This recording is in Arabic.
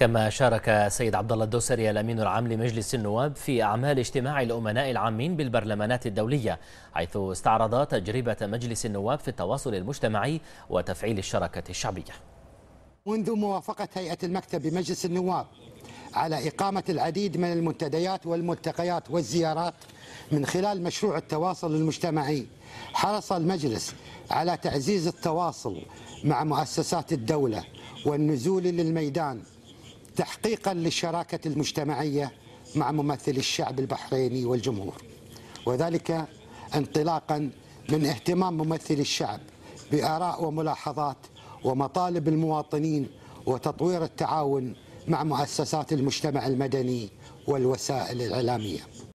كما شارك سيد عبد الله الدوسري الامين العام لمجلس النواب في اعمال اجتماع الامناء العامين بالبرلمانات الدوليه حيث استعرض تجربه مجلس النواب في التواصل المجتمعي وتفعيل الشراكه الشعبيه. منذ موافقه هيئه المكتب بمجلس النواب على اقامه العديد من المنتديات والملتقيات والزيارات من خلال مشروع التواصل المجتمعي حرص المجلس على تعزيز التواصل مع مؤسسات الدوله والنزول للميدان تحقيقا للشراكة المجتمعية مع ممثلي الشعب البحريني والجمهور وذلك انطلاقا من اهتمام ممثلي الشعب بآراء وملاحظات ومطالب المواطنين وتطوير التعاون مع مؤسسات المجتمع المدني والوسائل الإعلامية